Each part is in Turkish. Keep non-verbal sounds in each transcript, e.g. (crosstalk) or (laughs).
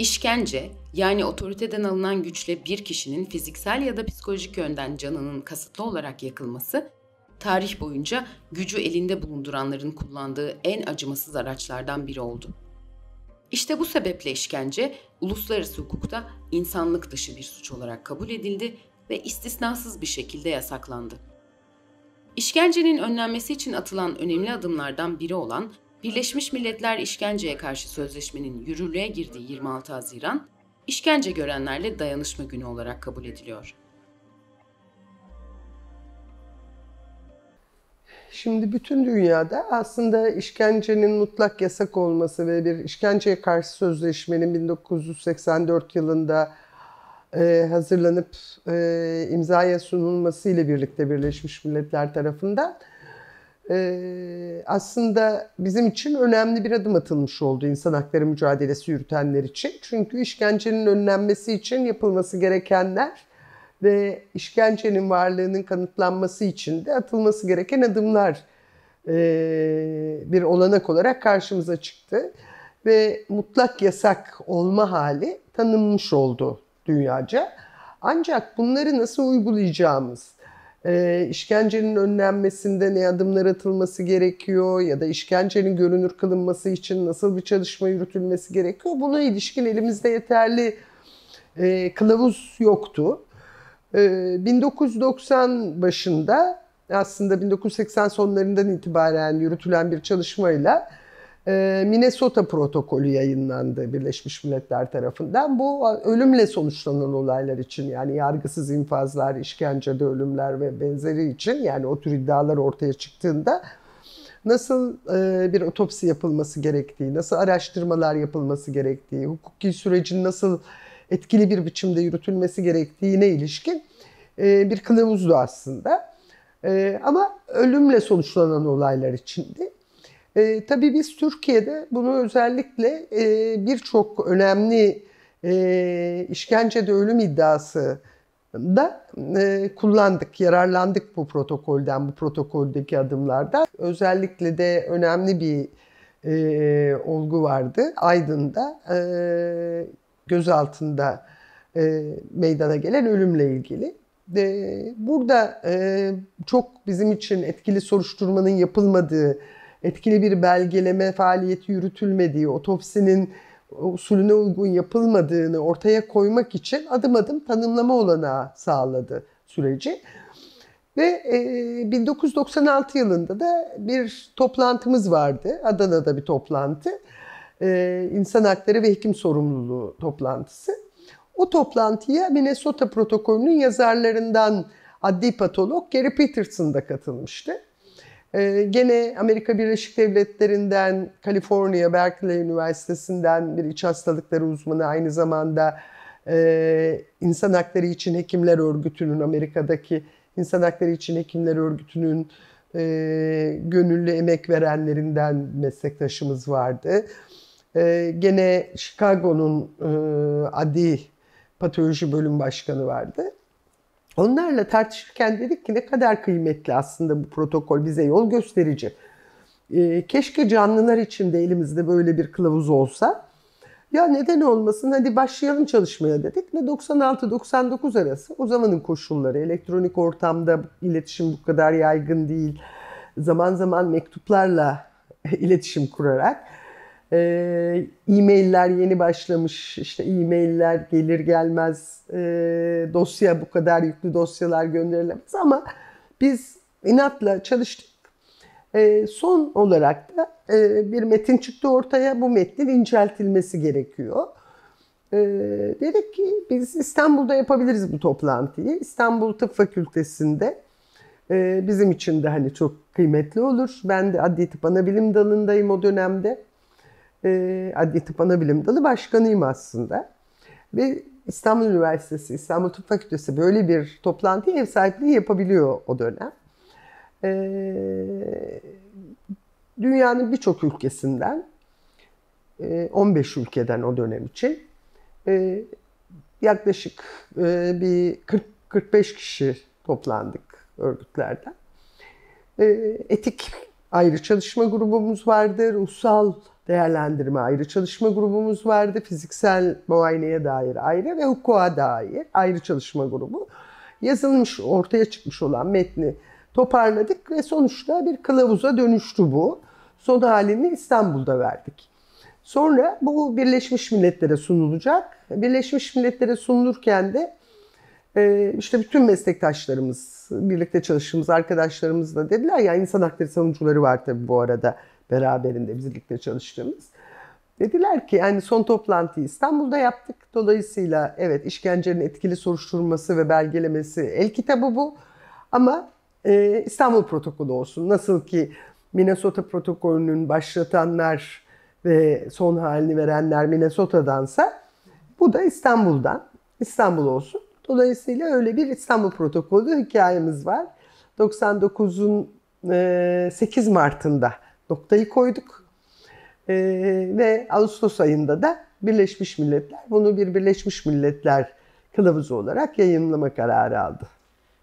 İşkence, yani otoriteden alınan güçle bir kişinin fiziksel ya da psikolojik yönden canının kasıtlı olarak yakılması, tarih boyunca gücü elinde bulunduranların kullandığı en acımasız araçlardan biri oldu. İşte bu sebeple işkence uluslararası hukukta insanlık dışı bir suç olarak kabul edildi ve istisnasız bir şekilde yasaklandı. İşkencenin önlenmesi için atılan önemli adımlardan biri olan Birleşmiş Milletler İşkenceye Karşı Sözleşmenin yürürlüğe girdiği 26 Haziran, işkence görenlerle dayanışma günü olarak kabul ediliyor. Şimdi bütün dünyada aslında işkencenin mutlak yasak olması ve bir işkenceye karşı sözleşmenin 1984 yılında e, hazırlanıp e, imzaya sunulması ile birlikte Birleşmiş Milletler tarafından ee, aslında bizim için önemli bir adım atılmış oldu insan hakları mücadelesi yürütenler için. Çünkü işkencenin önlenmesi için yapılması gerekenler ve işkencenin varlığının kanıtlanması için de atılması gereken adımlar e, bir olanak olarak karşımıza çıktı. Ve mutlak yasak olma hali tanınmış oldu dünyaca. Ancak bunları nasıl uygulayacağımız, e, işkencenin önlenmesinde ne adımlar atılması gerekiyor ya da işkencenin görünür kılınması için nasıl bir çalışma yürütülmesi gerekiyor. Buna ilişkin elimizde yeterli e, kılavuz yoktu. E, 1990 başında aslında 1980 sonlarından itibaren yürütülen bir çalışmayla ee, Minnesota protokolü yayınlandı Birleşmiş Milletler tarafından. Bu ölümle sonuçlanan olaylar için yani yargısız infazlar, işkencede ölümler ve benzeri için yani o tür iddialar ortaya çıktığında nasıl e, bir otopsi yapılması gerektiği, nasıl araştırmalar yapılması gerektiği, hukuki sürecin nasıl etkili bir biçimde yürütülmesi gerektiğine ilişkin e, bir kılavuzdu aslında. E, ama ölümle sonuçlanan olaylar içindi. E, tabii biz Türkiye'de bunu özellikle e, birçok önemli e, işkencede ölüm iddiası da e, kullandık, yararlandık bu protokolden, bu protokoldeki adımlardan. Özellikle de önemli bir e, olgu vardı. Aydın'da e, gözaltında e, meydana gelen ölümle ilgili. E, burada e, çok bizim için etkili soruşturmanın yapılmadığı etkili bir belgeleme faaliyeti yürütülmediği, otopsinin usulüne uygun yapılmadığını ortaya koymak için adım adım tanımlama olanağı sağladı süreci. Ve 1996 e, yılında da bir toplantımız vardı. Adana'da bir toplantı. E, insan Hakları ve Hekim Sorumluluğu toplantısı. O toplantıya Minnesota protokolünün yazarlarından adli patolog Gary Peterson da katılmıştı. Ee, gene Amerika Birleşik Devletleri'nden, Kaliforniya Berkeley Üniversitesi'nden bir iç hastalıkları uzmanı aynı zamanda e, İnsan Hakları için Hekimler Örgütü'nün, Amerika'daki insan Hakları için Hekimler Örgütü'nün e, gönüllü emek verenlerinden meslektaşımız vardı. E, gene Chicago'nun e, adi patoloji bölüm başkanı vardı. Onlarla tartışırken dedik ki ne kadar kıymetli aslında bu protokol bize yol gösterici. Ee, keşke canlılar için de elimizde böyle bir kılavuz olsa. Ya neden olmasın hadi başlayalım çalışmaya dedik ve 96-99 arası o zamanın koşulları elektronik ortamda iletişim bu kadar yaygın değil. Zaman zaman mektuplarla (laughs) iletişim kurarak ee, e-mailler yeni başlamış. işte e-mailler gelir gelmez. E, dosya bu kadar yüklü dosyalar gönderilemez ama biz inatla çalıştık. E, son olarak da e, bir metin çıktı ortaya. Bu metnin inceltilmesi gerekiyor. E, dedik ki biz İstanbul'da yapabiliriz bu toplantıyı. İstanbul Tıp Fakültesi'nde e, bizim için de hani çok kıymetli olur. Ben de Adli Tıp Anabilim Dalı'ndayım o dönemde e, Adli Tıp Anabilim Dalı Başkanıyım aslında. Ve İstanbul Üniversitesi, İstanbul Tıp Fakültesi böyle bir toplantıya ev sahipliği yapabiliyor o dönem. E, dünyanın birçok ülkesinden, e, 15 ülkeden o dönem için e, yaklaşık e, bir 40, 45 kişi toplandık örgütlerden. E, etik ayrı çalışma grubumuz vardır, ruhsal değerlendirme ayrı, çalışma grubumuz vardı. Fiziksel muayeneye dair ayrı ve hukuka dair ayrı çalışma grubu. Yazılmış, ortaya çıkmış olan metni toparladık ve sonuçta bir kılavuza dönüştü bu. Son halini İstanbul'da verdik. Sonra bu Birleşmiş Milletler'e sunulacak. Birleşmiş Milletler'e sunulurken de e, işte bütün meslektaşlarımız, birlikte çalıştığımız arkadaşlarımız da dediler ya insan hakları savunucuları var tabii bu arada beraberinde birlikte çalıştığımız. Dediler ki yani son toplantıyı İstanbul'da yaptık. Dolayısıyla evet işkencenin etkili soruşturması ve belgelemesi el kitabı bu. Ama e, İstanbul protokolü olsun. Nasıl ki Minnesota protokolünün başlatanlar ve son halini verenler Minnesota'dansa bu da İstanbul'dan. İstanbul olsun. Dolayısıyla öyle bir İstanbul protokolü hikayemiz var. 99'un e, 8 Mart'ında noktayı koyduk. E, ve Ağustos ayında da Birleşmiş Milletler bunu bir Birleşmiş Milletler kılavuzu olarak yayınlama kararı aldı.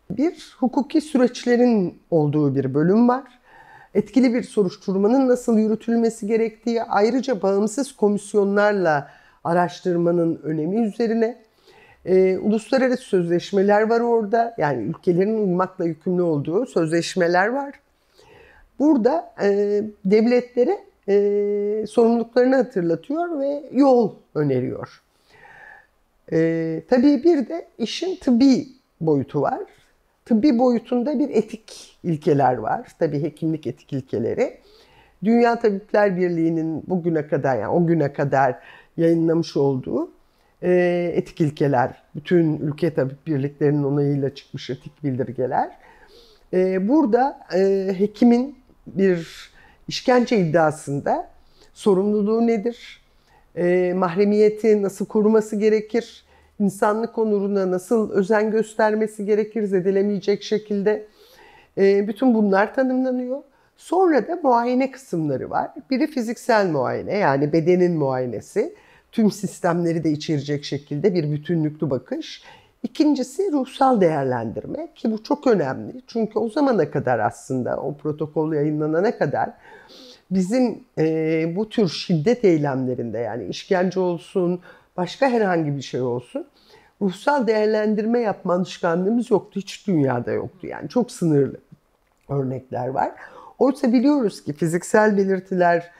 Bir hukuki süreçlerin olduğu bir bölüm var. Etkili bir soruşturmanın nasıl yürütülmesi gerektiği, ayrıca bağımsız komisyonlarla araştırmanın önemi üzerine e, uluslararası sözleşmeler var orada. Yani ülkelerin uymakla yükümlü olduğu sözleşmeler var. Burada e, devletlere e, sorumluluklarını hatırlatıyor ve yol öneriyor. E, tabii bir de işin tıbbi boyutu var. Tıbbi boyutunda bir etik ilkeler var. Tabii hekimlik etik ilkeleri. Dünya Tabipler Birliği'nin bugüne kadar yani o güne kadar yayınlamış olduğu e, etik ilkeler, bütün ülke tabip birliklerinin onayıyla çıkmış etik bildirgeler. E, burada e, hekimin bir işkence iddiasında sorumluluğu nedir? E, mahremiyeti nasıl koruması gerekir? İnsanlık onuruna nasıl özen göstermesi gerekir zedelemeyecek şekilde? E, bütün bunlar tanımlanıyor. Sonra da muayene kısımları var. Biri fiziksel muayene yani bedenin muayenesi. Tüm sistemleri de içerecek şekilde bir bütünlüklü bakış. İkincisi ruhsal değerlendirme ki bu çok önemli. Çünkü o zamana kadar aslında o protokol yayınlanana kadar bizim e, bu tür şiddet eylemlerinde yani işkence olsun, başka herhangi bir şey olsun ruhsal değerlendirme yapma alışkanlığımız yoktu. Hiç dünyada yoktu yani çok sınırlı örnekler var. Oysa biliyoruz ki fiziksel belirtiler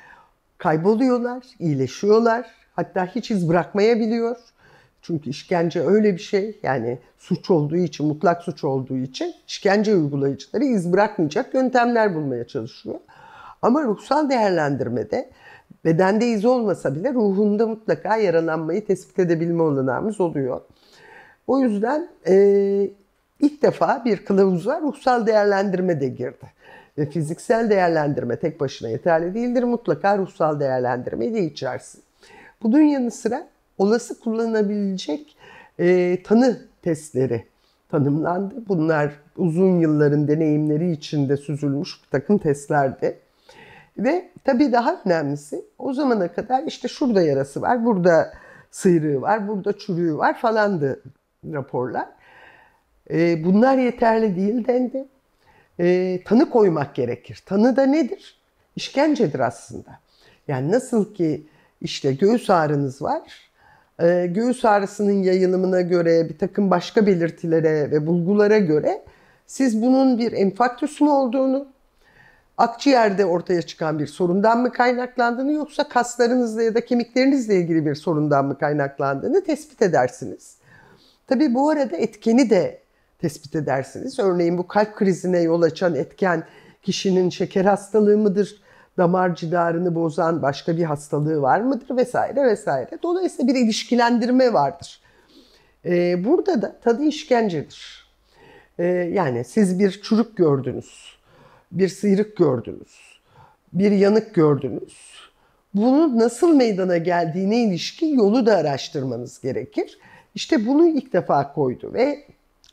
kayboluyorlar, iyileşiyorlar. Hatta hiç iz bırakmayabiliyor çünkü işkence öyle bir şey yani suç olduğu için, mutlak suç olduğu için işkence uygulayıcıları iz bırakmayacak yöntemler bulmaya çalışıyor. Ama ruhsal değerlendirmede bedende iz olmasa bile ruhunda mutlaka yaralanmayı tespit edebilme olanağımız oluyor. O yüzden e, ilk defa bir kılavuza ruhsal değerlendirme de girdi. Ve fiziksel değerlendirme tek başına yeterli değildir. Mutlaka ruhsal değerlendirmeyi de içersin. Bu dünyanın sıra olası kullanabilecek e, tanı testleri tanımlandı. Bunlar uzun yılların deneyimleri içinde süzülmüş bir takım testlerdi. Ve tabii daha önemlisi o zamana kadar işte şurada yarası var, burada sıyrığı var, burada çürüğü var falandı raporlar. E, bunlar yeterli değil dendi. E, tanı koymak gerekir. Tanı da nedir? İşkencedir aslında. Yani nasıl ki işte göğüs ağrınız var, e, göğüs ağrısının yayılımına göre, bir takım başka belirtilere ve bulgulara göre siz bunun bir enfarktüs mü olduğunu, akciğerde ortaya çıkan bir sorundan mı kaynaklandığını yoksa kaslarınızla ya da kemiklerinizle ilgili bir sorundan mı kaynaklandığını tespit edersiniz. Tabii bu arada etkeni de tespit edersiniz. Örneğin bu kalp krizine yol açan etken kişinin şeker hastalığı mıdır? damar cidarını bozan başka bir hastalığı var mıdır vesaire vesaire. Dolayısıyla bir ilişkilendirme vardır. Ee, burada da tadı işkencedir. Ee, yani siz bir çürük gördünüz, bir sıyrık gördünüz, bir yanık gördünüz. Bunu nasıl meydana geldiğine ilişkin yolu da araştırmanız gerekir. İşte bunu ilk defa koydu ve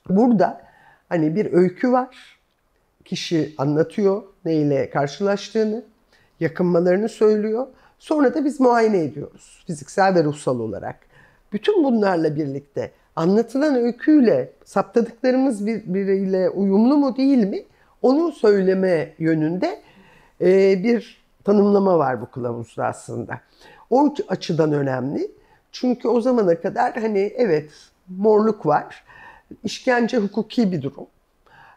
burada hani bir öykü var. Kişi anlatıyor neyle karşılaştığını yakınmalarını söylüyor. Sonra da biz muayene ediyoruz fiziksel ve ruhsal olarak. Bütün bunlarla birlikte anlatılan öyküyle saptadıklarımız birbiriyle uyumlu mu değil mi? Onu söyleme yönünde e, bir tanımlama var bu kılavuzda aslında. O açıdan önemli. Çünkü o zamana kadar hani evet morluk var. İşkence hukuki bir durum.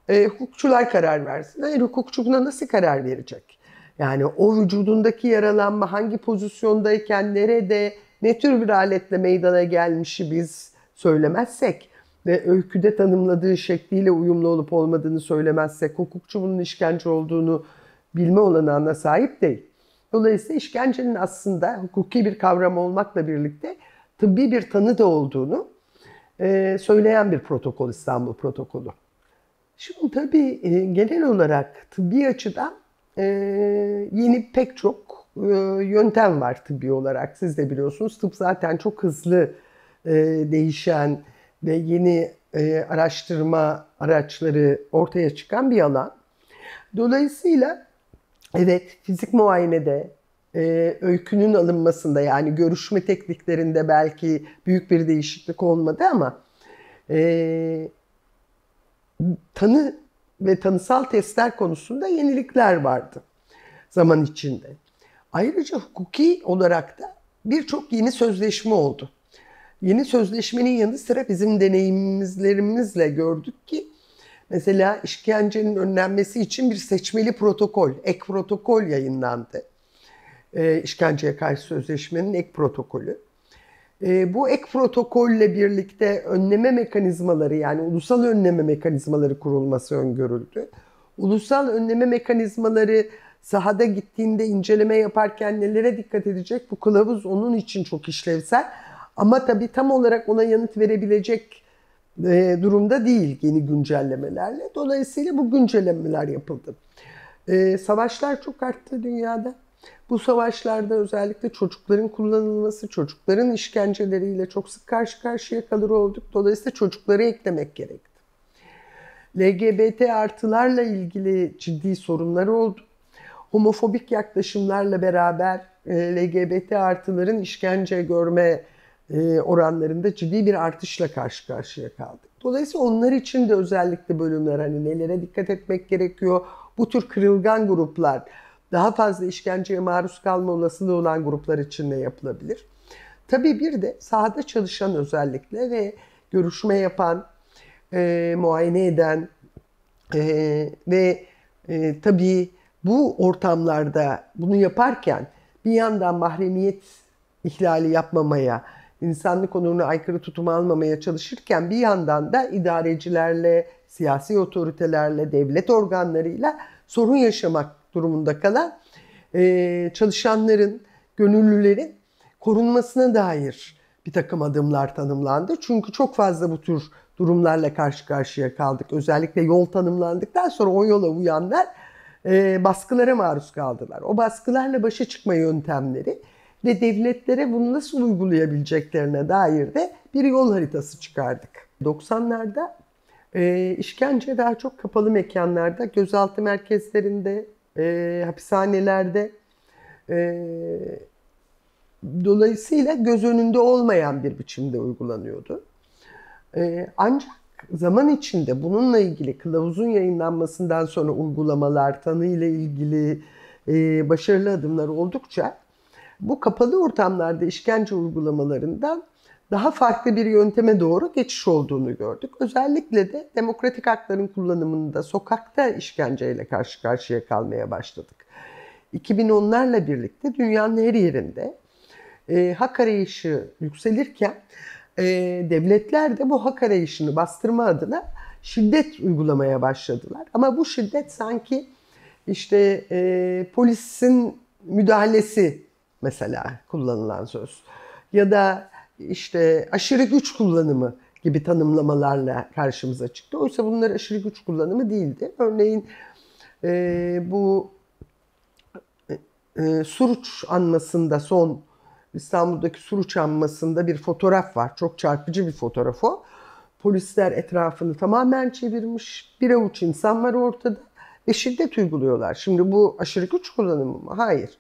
E, hukukçular karar versin. Hayır hukukçu buna nasıl karar verecek? Yani o vücudundaki yaralanma hangi pozisyondayken, nerede, ne tür bir aletle meydana gelmişi biz söylemezsek ve öyküde tanımladığı şekliyle uyumlu olup olmadığını söylemezsek hukukçu bunun işkence olduğunu bilme olanağına sahip değil. Dolayısıyla işkencenin aslında hukuki bir kavram olmakla birlikte tıbbi bir tanı da olduğunu e, söyleyen bir protokol İstanbul protokolü. Şimdi tabii e, genel olarak tıbbi açıdan e, yeni pek çok e, yöntem var tıbbi olarak. Siz de biliyorsunuz tıp zaten çok hızlı e, değişen ve yeni e, araştırma araçları ortaya çıkan bir alan. Dolayısıyla evet fizik muayenede, e, öykünün alınmasında yani görüşme tekniklerinde belki büyük bir değişiklik olmadı ama e, tanı ve tanısal testler konusunda yenilikler vardı zaman içinde. Ayrıca hukuki olarak da birçok yeni sözleşme oldu. Yeni sözleşmenin yanı sıra bizim deneyimlerimizle gördük ki mesela işkencenin önlenmesi için bir seçmeli protokol, ek protokol yayınlandı. E, işkenceye karşı sözleşmenin ek protokolü. Ee, bu ek protokolle birlikte önleme mekanizmaları yani ulusal önleme mekanizmaları kurulması öngörüldü. Ulusal önleme mekanizmaları sahada gittiğinde inceleme yaparken nelere dikkat edecek? Bu kılavuz onun için çok işlevsel. Ama tabii tam olarak ona yanıt verebilecek e, durumda değil yeni güncellemelerle. Dolayısıyla bu güncellemeler yapıldı. E, savaşlar çok arttı dünyada. Bu savaşlarda özellikle çocukların kullanılması, çocukların işkenceleriyle çok sık karşı karşıya kalır olduk. Dolayısıyla çocukları eklemek gerekti. LGBT artılarla ilgili ciddi sorunlar oldu. Homofobik yaklaşımlarla beraber e, LGBT artıların işkence görme e, oranlarında ciddi bir artışla karşı karşıya kaldık. Dolayısıyla onlar için de özellikle bölümler hani nelere dikkat etmek gerekiyor, bu tür kırılgan gruplar, daha fazla işkenceye maruz kalma olasılığı olan gruplar için ne yapılabilir? Tabii bir de sahada çalışan özellikle ve görüşme yapan, e, muayene eden e, ve e, tabii bu ortamlarda bunu yaparken bir yandan mahremiyet ihlali yapmamaya, insanlık onuruna aykırı tutum almamaya çalışırken bir yandan da idarecilerle, siyasi otoritelerle, devlet organlarıyla sorun yaşamak durumunda kalan e, çalışanların, gönüllülerin korunmasına dair bir takım adımlar tanımlandı. Çünkü çok fazla bu tür durumlarla karşı karşıya kaldık. Özellikle yol tanımlandıktan sonra o yola uyanlar e, baskılara maruz kaldılar. O baskılarla başa çıkma yöntemleri ve devletlere bunu nasıl uygulayabileceklerine dair de bir yol haritası çıkardık. 90'larda e, işkence daha çok kapalı mekanlarda, gözaltı merkezlerinde, e, hapishanelerde. E, dolayısıyla göz önünde olmayan bir biçimde uygulanıyordu. E, ancak zaman içinde bununla ilgili kılavuzun yayınlanmasından sonra uygulamalar, tanıyla ilgili e, başarılı adımlar oldukça bu kapalı ortamlarda işkence uygulamalarından daha farklı bir yönteme doğru geçiş olduğunu gördük. Özellikle de demokratik hakların kullanımında sokakta işkenceyle karşı karşıya kalmaya başladık. 2010'larla birlikte dünyanın her yerinde e, hak arayışı yükselirken e, devletler de bu hak arayışını bastırma adına şiddet uygulamaya başladılar. Ama bu şiddet sanki işte e, polisin müdahalesi mesela kullanılan söz ya da işte aşırı güç kullanımı gibi tanımlamalarla karşımıza çıktı. Oysa bunlar aşırı güç kullanımı değildi. Örneğin e, bu e, e, Suruç anmasında son İstanbul'daki Suruç anmasında bir fotoğraf var. Çok çarpıcı bir fotoğraf o. Polisler etrafını tamamen çevirmiş. Bir avuç insan var ortada ve şiddet uyguluyorlar. Şimdi bu aşırı güç kullanımı mı? Hayır. Hayır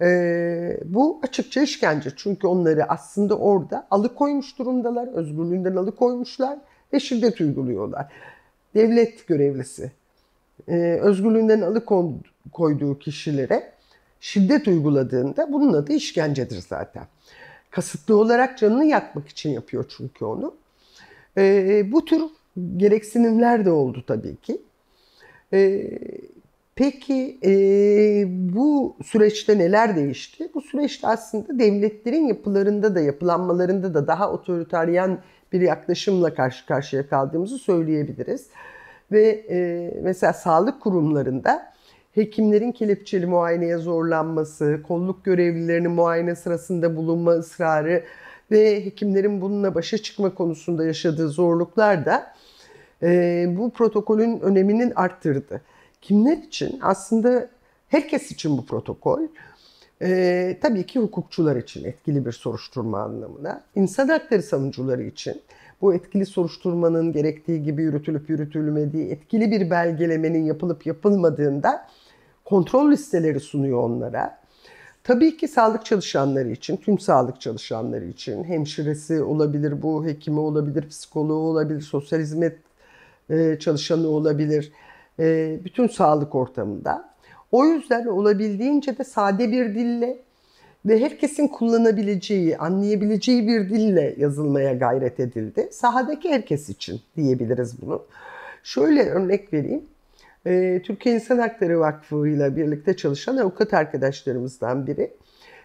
e, bu açıkça işkence çünkü onları aslında orada alıkoymuş durumdalar, özgürlüğünden alıkoymuşlar ve şiddet uyguluyorlar. Devlet görevlisi e, özgürlüğünden alıkoyduğu kişilere şiddet uyguladığında bunun adı işkencedir zaten. Kasıtlı olarak canını yakmak için yapıyor çünkü onu. E, bu tür gereksinimler de oldu tabii ki. E, Peki e, bu süreçte neler değişti? Bu süreçte aslında devletlerin yapılarında da yapılanmalarında da daha otoriteryen bir yaklaşımla karşı karşıya kaldığımızı söyleyebiliriz. Ve e, mesela sağlık kurumlarında hekimlerin kelepçeli muayeneye zorlanması, kolluk görevlilerinin muayene sırasında bulunma ısrarı ve hekimlerin bununla başa çıkma konusunda yaşadığı zorluklar da e, bu protokolün öneminin arttırdı. Kimler için? Aslında herkes için bu protokol. Ee, tabii ki hukukçular için etkili bir soruşturma anlamına, insan hakları savunucuları için bu etkili soruşturmanın gerektiği gibi yürütülüp yürütülmediği, etkili bir belgelemenin yapılıp yapılmadığında kontrol listeleri sunuyor onlara. Tabii ki sağlık çalışanları için, tüm sağlık çalışanları için hemşiresi olabilir, bu hekimi olabilir, psikoloğu olabilir, sosyal hizmet e, çalışanı olabilir. E, bütün sağlık ortamında. O yüzden olabildiğince de sade bir dille ve herkesin kullanabileceği, anlayabileceği bir dille yazılmaya gayret edildi. Sahadaki herkes için diyebiliriz bunu. Şöyle örnek vereyim. E, Türkiye İnsan Hakları Vakfı ile birlikte çalışan avukat arkadaşlarımızdan biri.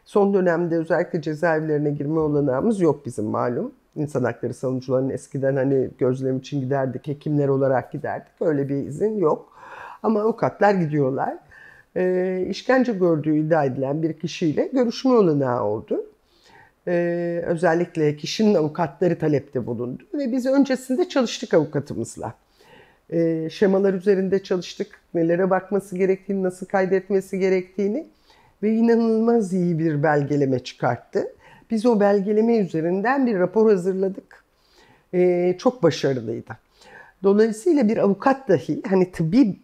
Son dönemde özellikle cezaevlerine girme olanağımız yok bizim malum. İnsan hakları savunucularının eskiden hani gözlem için giderdik, hekimler olarak giderdik. Öyle bir izin yok. Ama avukatlar gidiyorlar. E, işkence gördüğü iddia edilen bir kişiyle görüşme olanağı oldu. E, özellikle kişinin avukatları talepte bulundu. Ve biz öncesinde çalıştık avukatımızla. E, şemalar üzerinde çalıştık. Nelere bakması gerektiğini, nasıl kaydetmesi gerektiğini. Ve inanılmaz iyi bir belgeleme çıkarttı. Biz o belgeleme üzerinden bir rapor hazırladık. Ee, çok başarılıydı. Dolayısıyla bir avukat dahi hani tıbbi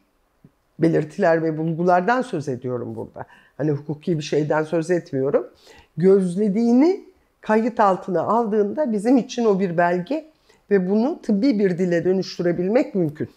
belirtiler ve bulgulardan söz ediyorum burada. Hani hukuki bir şeyden söz etmiyorum. Gözlediğini kayıt altına aldığında bizim için o bir belge ve bunu tıbbi bir dile dönüştürebilmek mümkün.